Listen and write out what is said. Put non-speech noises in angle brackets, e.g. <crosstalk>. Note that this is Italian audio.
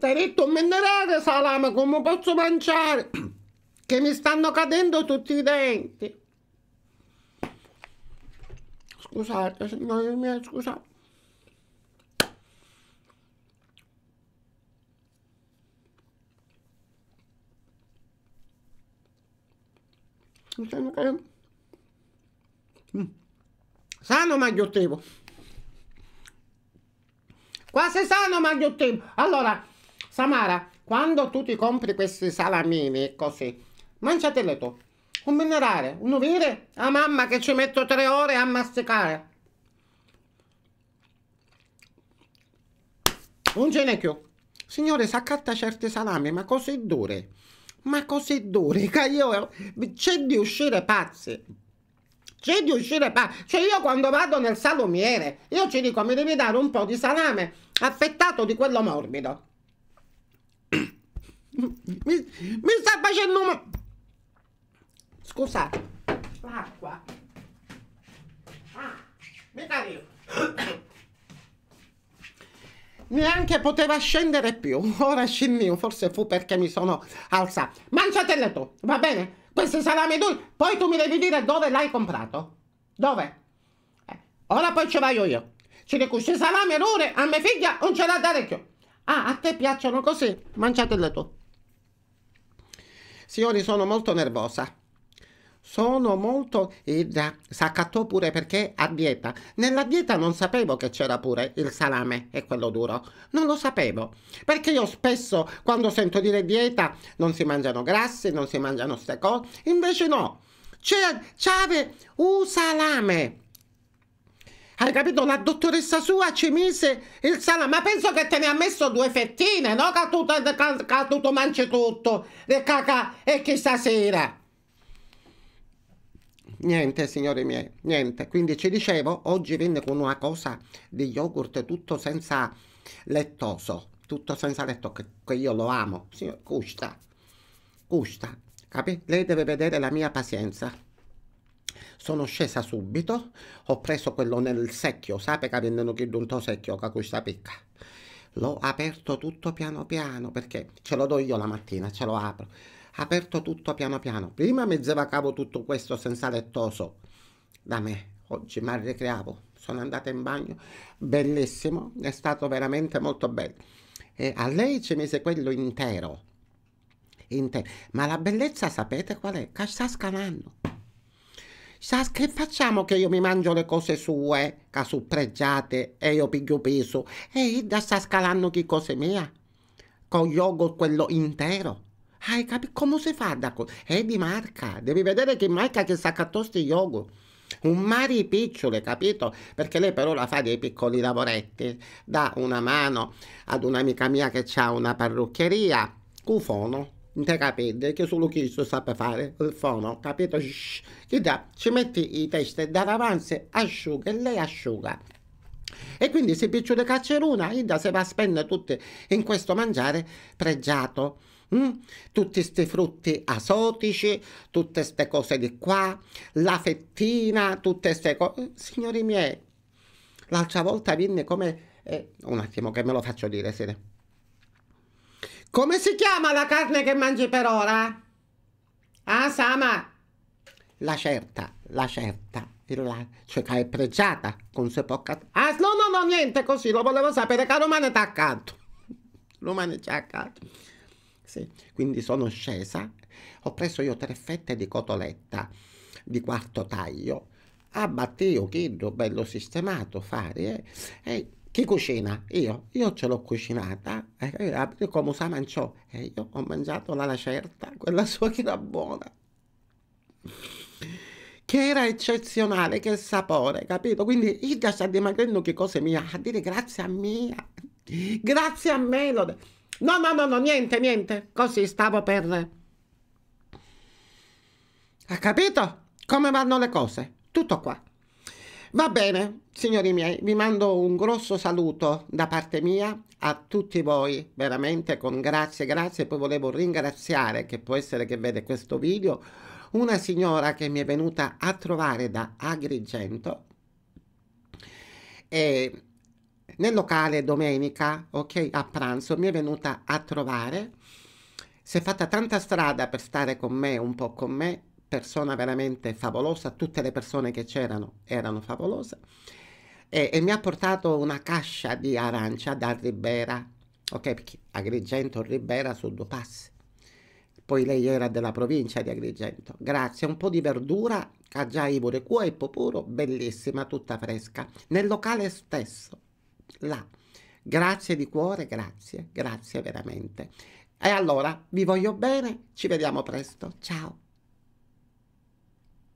Stai detto minerale salame, come posso mangiare? <clears throat> Che mi stanno cadendo tutti i denti. Scusate, signore mio, scusate. Mm. Sano magliottevo. Quasi sano magliottevo. Allora, Samara, quando tu ti compri questi salamini così, mangiatele tu. Un minerale, un uvire? Ah mamma che ci metto tre ore a masticare. Un genecchio. Signore, si accatta certi salami, ma così duri. Ma così duri che io... C'è di uscire pazzi c'è di uscire pazzi. Cioè io quando vado nel salumiere, io ci dico mi devi dare un po' di salame affettato di quello morbido. Mi, mi sta facendo ma... Scusate. L'acqua. Ah, mi capivo. <coughs> Neanche poteva scendere più. Ora scendivo, forse fu perché mi sono alzato. Mangiatele tu, va bene? Questi salami tu, poi tu mi devi dire dove l'hai comprato. Dove? Eh, ora poi ci vado io. Ci dico, questi salami errore, a mia figlia non ce l'ha dare più. Ah, a te piacciono così? Mangiatele tu. Signori, sono molto nervosa. Sono molto... Eh, Ida, s'accattò pure perché a dieta. Nella dieta non sapevo che c'era pure il salame e quello duro. Non lo sapevo. Perché io spesso, quando sento dire dieta, non si mangiano grassi, non si mangiano ste cose. Invece no. C'è, c'ave un salame hai capito? La dottoressa sua ci mise il salame. Ma penso che te ne ha messo due fettine, no? Che tu, che, che tu, mangi tutto. E, caca, e che stasera. Niente, signori miei, niente. Quindi ci dicevo, oggi venne con una cosa di yogurt tutto senza lettoso. Tutto senza letto, che, che io lo amo. Signor, custa, Gusta. Capì? Lei deve vedere la mia pazienza. Sono scesa subito, ho preso quello nel secchio, sapete che vendono chiudo un to secchio, che questa picca. L'ho aperto tutto piano piano, perché ce lo do io la mattina, ce lo apro. Aperto tutto piano piano. Prima mezzeva cavo tutto questo senza lettoso da me. Oggi mi ricreavo, sono andata in bagno, bellissimo, è stato veramente molto bello. E a lei ci mise quello intero. Inter- Ma la bellezza sapete qual è? Che sta scanando sa che facciamo che io mi mangio le cose sue, che su pregiate, e io piglio peso, e da sta scalando che cose mie, con yogurt quello intero. Hai capito come si fa da cosa? È di marca, devi vedere che marca che sa cattosti yogurt un mari picciole, capito? Perché lei però la fa dei piccoli lavoretti, dà una mano ad un'amica mia che ha una parrucchieria, cufono, non te capite che solo Cristo sa fare il fono, capito? Shhh. Che da, ci metti i testi da davanti, asciuga e lei asciuga. E quindi se piccio di cacceruna, Ida se va a spendere tutte in questo mangiare pregiato. Mm? Tutti questi frutti asotici, tutte queste cose di qua, la fettina, tutte queste cose. Eh, signori miei, l'altra volta venne come... Eh, un attimo che me lo faccio dire, se ne... Come si chiama la carne che mangi per ora? Ah, Sama? La certa, la certa, la cioè, che è pregiata con se poca... Ah, no, no, no, niente, così, lo volevo sapere che Romane t'ha accanto. Romane <laughs> c'è accanto. Sì, quindi sono scesa, ho preso io tre fette di cotoletta di quarto taglio, abbattevo, chiedo, bello sistemato, fare, eh, e chi cucina? Io. Io ce l'ho cucinata. Eh, eh, ah, come sa mangiò. Eh, io ho mangiato la lacerta, quella sua che era buona. Che era eccezionale, che sapore, capito? Quindi Ida sta dimagrendo che cose mia. A dire grazie a mia. Grazie a me. Lo... No, no, no, no, niente, niente. Così stavo per... Ha capito? Come vanno le cose? Tutto qua. Va bene, signori miei, vi mando un grosso saluto da parte mia a tutti voi, veramente con grazie, grazie. Poi volevo ringraziare, che può essere che vede questo video, una signora che mi è venuta a trovare da Agrigento e nel locale domenica, ok, a pranzo, mi è venuta a trovare. Si è fatta tanta strada per stare con me, un po' con me, persona veramente favolosa, tutte le persone che c'erano erano favolose, e, e, mi ha portato una cascia di arancia da Ribera, ok, perché Agrigento Ribera su due passi, poi lei era della provincia di Agrigento, grazie, un po' di verdura, caggiai pure cuoio puro, bellissima, tutta fresca, nel locale stesso, là, grazie di cuore, grazie, grazie veramente. E allora vi voglio bene, ci vediamo presto, ciao.